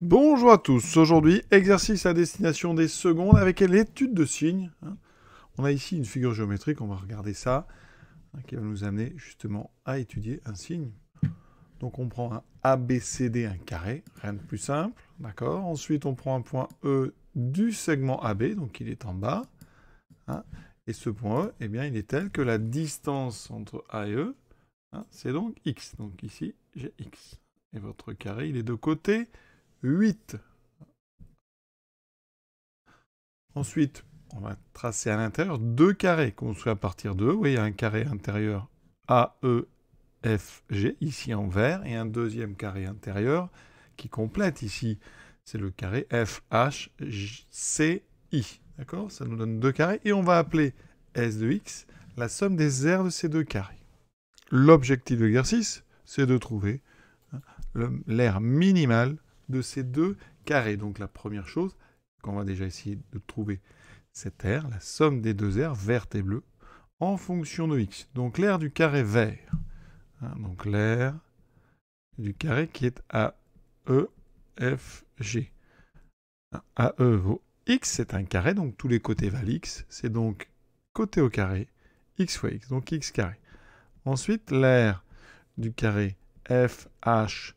Bonjour à tous, aujourd'hui exercice à destination des secondes avec l'étude de signes. Hein. On a ici une figure géométrique, on va regarder ça, hein, qui va nous amener justement à étudier un signe. Donc on prend un ABCD, un carré, rien de plus simple, d'accord Ensuite on prend un point E du segment AB, donc il est en bas. Hein. et ce point E, eh bien il est tel que la distance entre A et E, c'est donc X. Donc ici j'ai X. Et votre carré, il est de côté. 8. Ensuite, on va tracer à l'intérieur deux carrés qu'on soit à partir de. E, vous voyez un carré intérieur AEFG, ici en vert, et un deuxième carré intérieur qui complète ici. C'est le carré FHCI. D'accord Ça nous donne deux carrés. Et on va appeler S de X la somme des aires de ces deux carrés. L'objectif de l'exercice, c'est de trouver hein, l'aire minimale de ces deux carrés. Donc la première chose, qu'on va déjà essayer de trouver cette R, la somme des deux R, verte et bleue, en fonction de x. Donc l'aire du carré vert, hein, donc l'aire du carré qui est à AE F, e vaut x, c'est un carré, donc tous les côtés valent x, c'est donc côté au carré, x fois x, donc x carré. Ensuite, l'aire du carré F, H,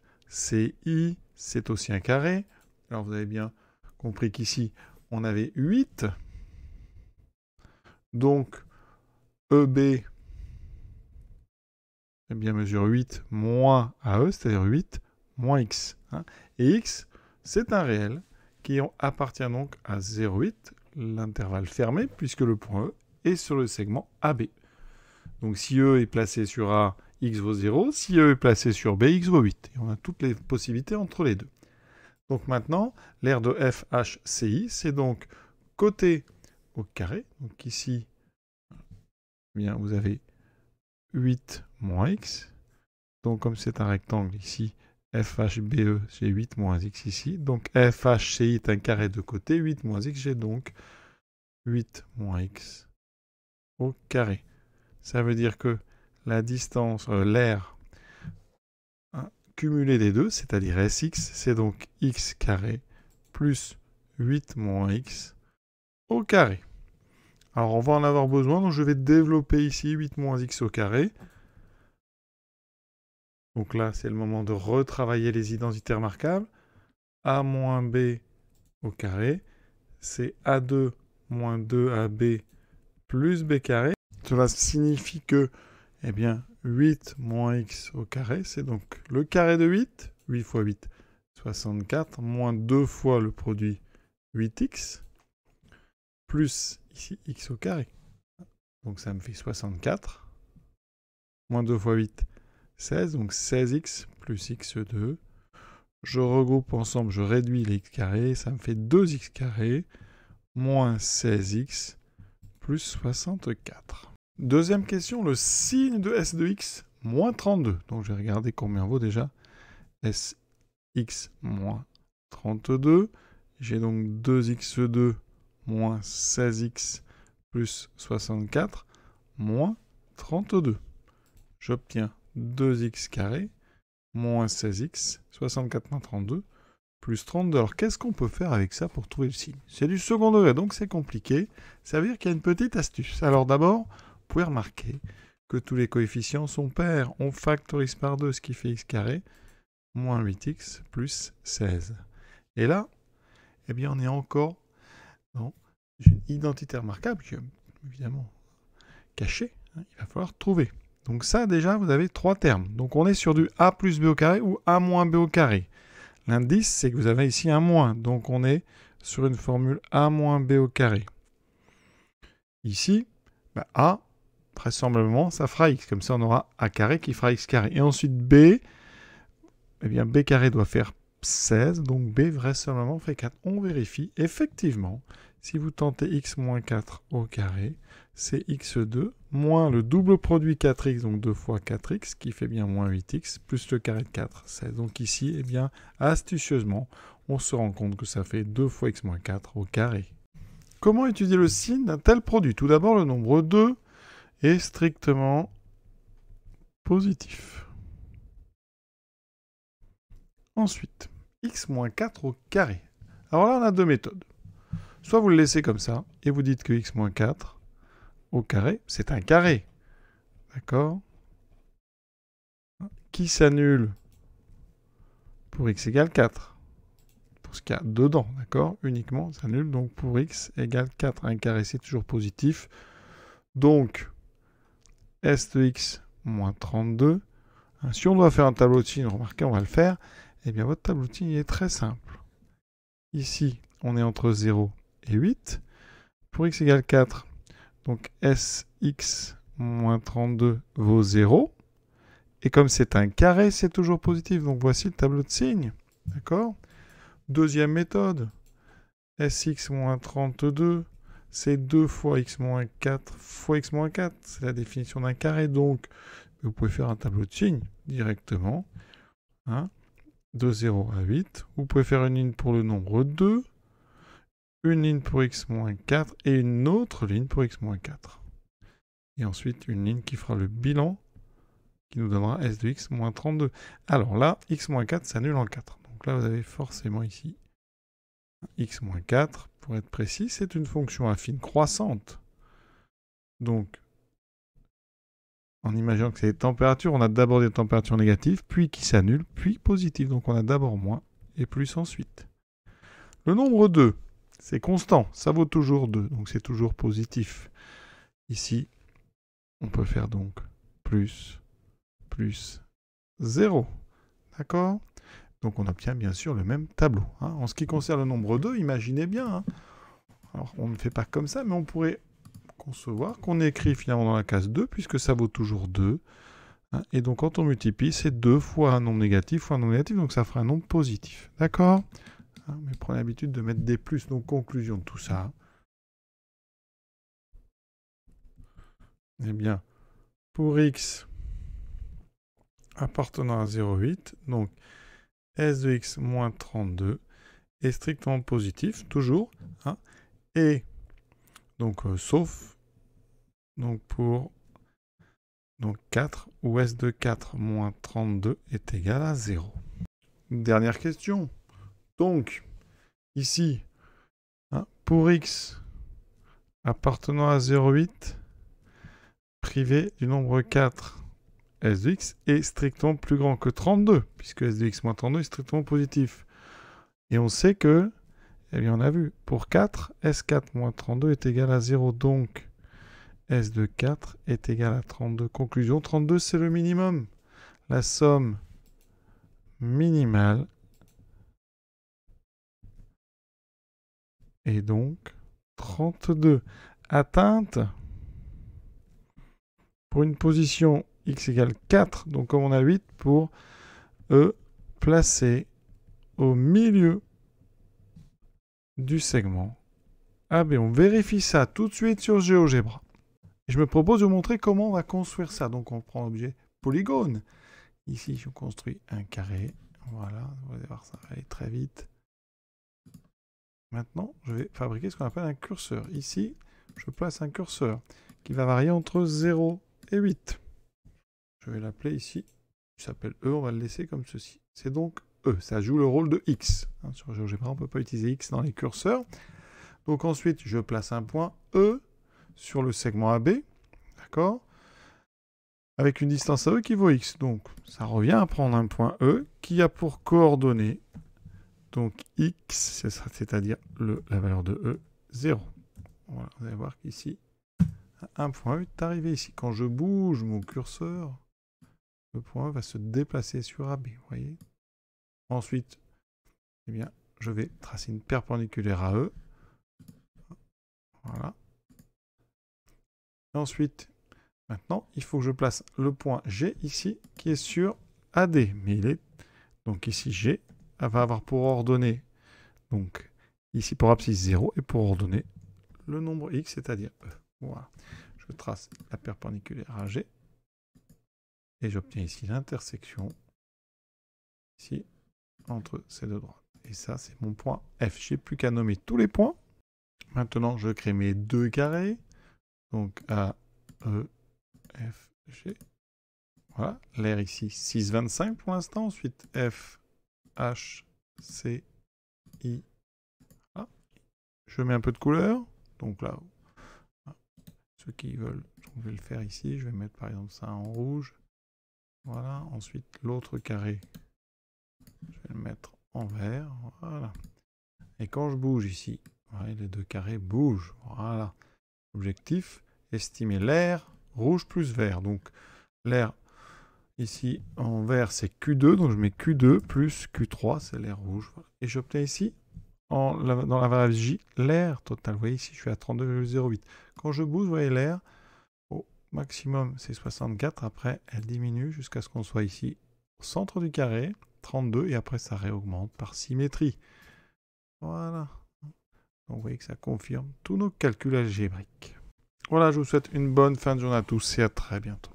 c'est aussi un carré. Alors vous avez bien compris qu'ici, on avait 8. Donc, EB, eh bien, mesure 8 moins AE, c'est-à-dire 8 moins X. Hein. Et X, c'est un réel qui appartient donc à 0,8, l'intervalle fermé, puisque le point E est sur le segment AB. Donc si E est placé sur A x vaut 0. Si E est placé sur B, x vaut 8. Et on a toutes les possibilités entre les deux. Donc maintenant, l'aire de f c'est donc côté au carré. Donc ici, eh bien, vous avez 8 moins x. Donc comme c'est un rectangle ici, FHBE, j'ai 8 moins x ici. Donc FHCI est un carré de côté. 8 moins x, j'ai donc 8 moins x au carré. Ça veut dire que la distance, euh, l'air cumulé des deux, c'est-à-dire Sx, c'est donc x carré plus 8 moins x au carré. Alors on va en avoir besoin, donc je vais développer ici 8 moins x au carré. Donc là, c'est le moment de retravailler les identités remarquables. a moins b au carré, c'est a2 moins 2ab plus b carré. Cela signifie que eh bien, 8 moins x au carré, c'est donc le carré de 8, 8 fois 8, 64, moins 2 fois le produit 8x, plus ici x au carré. Donc ça me fait 64, moins 2 fois 8, 16, donc 16x plus x2. Je regroupe ensemble, je réduis les x carrés, ça me fait 2x carré, moins 16x, plus 64. Deuxième question, le signe de S de x, moins 32. Donc j'ai regardé combien vaut déjà Sx moins 32. J'ai donc 2x2 moins 16x plus 64 moins 32. J'obtiens 2x carré moins 16x, 64 moins 32, plus 32. Alors qu'est-ce qu'on peut faire avec ça pour trouver le signe C'est du second degré, donc c'est compliqué. Ça veut dire qu'il y a une petite astuce. Alors d'abord, vous pouvez remarquer que tous les coefficients sont pairs. On factorise par 2, ce qui fait x carré, moins 8x plus 16. Et là, eh bien, on est encore dans une identité remarquable, qui est évidemment cachée. Hein, il va falloir trouver. Donc ça, déjà, vous avez trois termes. Donc on est sur du a plus b au carré ou a moins b au carré. L'indice, c'est que vous avez ici un moins. Donc on est sur une formule a moins b au carré. Ici, bah, a, vraisemblablement, ça fera x. Comme ça, on aura a carré qui fera x carré. Et ensuite, b, eh bien, b carré doit faire 16, donc b vraisemblablement fait 4. On vérifie. Effectivement, si vous tentez x moins 4 au carré, c'est x2 moins le double produit 4x, donc 2 fois 4x, qui fait bien moins 8x, plus le carré de 4, 16. Donc ici, eh bien, astucieusement, on se rend compte que ça fait 2 fois x moins 4 au carré. Comment étudier le signe d'un tel produit Tout d'abord, le nombre 2 est strictement positif. Ensuite, x moins 4 au carré. Alors là, on a deux méthodes. Soit vous le laissez comme ça, et vous dites que x moins 4 au carré, c'est un carré. D'accord Qui s'annule pour x égale 4 Pour ce qu'il y a dedans, d'accord Uniquement, s'annule donc pour x égale 4. Un carré, c'est toujours positif. Donc, S de x moins 32. Euh, si on doit faire un tableau de signes, remarquez, on va le faire. Eh bien, votre tableau de signes est très simple. Ici, on est entre 0 et 8. Pour x égale 4, donc Sx moins 32 vaut 0. Et comme c'est un carré, c'est toujours positif. Donc voici le tableau de signes. D'accord Deuxième méthode. Sx moins 32 c'est 2 fois x-4 fois x-4. C'est la définition d'un carré. Donc, vous pouvez faire un tableau de signes directement. Hein, de 0 à 8. Vous pouvez faire une ligne pour le nombre 2, une ligne pour x-4 et une autre ligne pour x-4. Et ensuite, une ligne qui fera le bilan qui nous donnera s de x moins 32. Alors là, x moins 4 s'annule en 4. Donc là, vous avez forcément ici x-4, pour être précis, c'est une fonction affine croissante. Donc, en imaginant que c'est des températures, on a d'abord des températures négatives, puis qui s'annulent, puis positives. Donc on a d'abord moins et plus ensuite. Le nombre 2, c'est constant, ça vaut toujours 2, donc c'est toujours positif. Ici, on peut faire donc plus, plus 0. D'accord donc on obtient bien sûr le même tableau. Hein. En ce qui concerne le nombre 2, imaginez bien. Hein. Alors on ne fait pas comme ça, mais on pourrait concevoir qu'on écrit finalement dans la case 2, puisque ça vaut toujours 2. Hein. Et donc quand on multiplie, c'est 2 fois un nombre négatif fois un nombre négatif, donc ça fera un nombre positif. D'accord Mais prenez l'habitude de mettre des plus, donc conclusion de tout ça. Eh bien, pour x appartenant à 0,8, donc S de x moins 32 est strictement positif, toujours. Hein. et donc, euh, sauf donc pour donc 4, où S de 4 moins 32 est égal à 0. Dernière question. Donc, ici, hein, pour x appartenant à 0,8, privé du nombre 4, S de x est strictement plus grand que 32, puisque S de x moins 32 est strictement positif. Et on sait que, eh bien on a vu, pour 4, S4 moins 32 est égal à 0, donc S de 4 est égal à 32. Conclusion, 32 c'est le minimum. La somme minimale est donc 32. Atteinte pour une position x égale 4, donc comme on a 8, pour E euh, placé au milieu du segment AB. Ah, ben, on vérifie ça tout de suite sur GeoGebra. je me propose de vous montrer comment on va construire ça. Donc on prend l'objet polygone. Ici, je construis un carré. Voilà, vous allez voir ça aller très vite. Maintenant, je vais fabriquer ce qu'on appelle un curseur. Ici, je place un curseur qui va varier entre 0 et 8. Je vais l'appeler ici. Il s'appelle E, on va le laisser comme ceci. C'est donc E, ça joue le rôle de X. Hein, sur GeoGebra, on ne peut pas utiliser X dans les curseurs. Donc ensuite, je place un point E sur le segment AB, d'accord Avec une distance AE qui vaut X. Donc ça revient à prendre un point E qui a pour coordonnées, donc X, c'est-à-dire la valeur de E, 0. Voilà, vous allez voir qu'ici, un point E est arrivé ici. Quand je bouge mon curseur, le point va se déplacer sur AB, vous voyez. Ensuite, eh bien, je vais tracer une perpendiculaire à E. Voilà. ensuite, maintenant, il faut que je place le point G ici, qui est sur AD. Mais il est... Donc ici, G elle va avoir pour ordonnée, donc ici pour abscisse 0, et pour ordonnée, le nombre X, c'est-à-dire E. Voilà. Je trace la perpendiculaire à G. Et j'obtiens ici l'intersection ici entre ces deux droites. Et ça, c'est mon point F. J'ai plus qu'à nommer tous les points. Maintenant, je crée mes deux carrés. Donc A, E, F, G. Voilà, l'air ici 6,25 pour l'instant. Ensuite F, H, C, I, A. Je mets un peu de couleur. Donc là, ceux qui veulent, je vais le faire ici. Je vais mettre par exemple ça en rouge. Voilà, ensuite l'autre carré, je vais le mettre en vert, voilà. Et quand je bouge ici, les deux carrés bougent, voilà. Objectif, estimer l'air rouge plus vert. Donc l'air ici en vert c'est Q2, donc je mets Q2 plus Q3, c'est l'air rouge. Et j'obtiens ici, dans la variable J, l'air total. Vous voyez ici je suis à 32,08. Quand je bouge, vous voyez l'air, maximum c'est 64, après elle diminue jusqu'à ce qu'on soit ici au centre du carré, 32, et après ça réaugmente par symétrie. Voilà. Donc vous voyez que ça confirme tous nos calculs algébriques. Voilà, je vous souhaite une bonne fin de journée à tous et à très bientôt.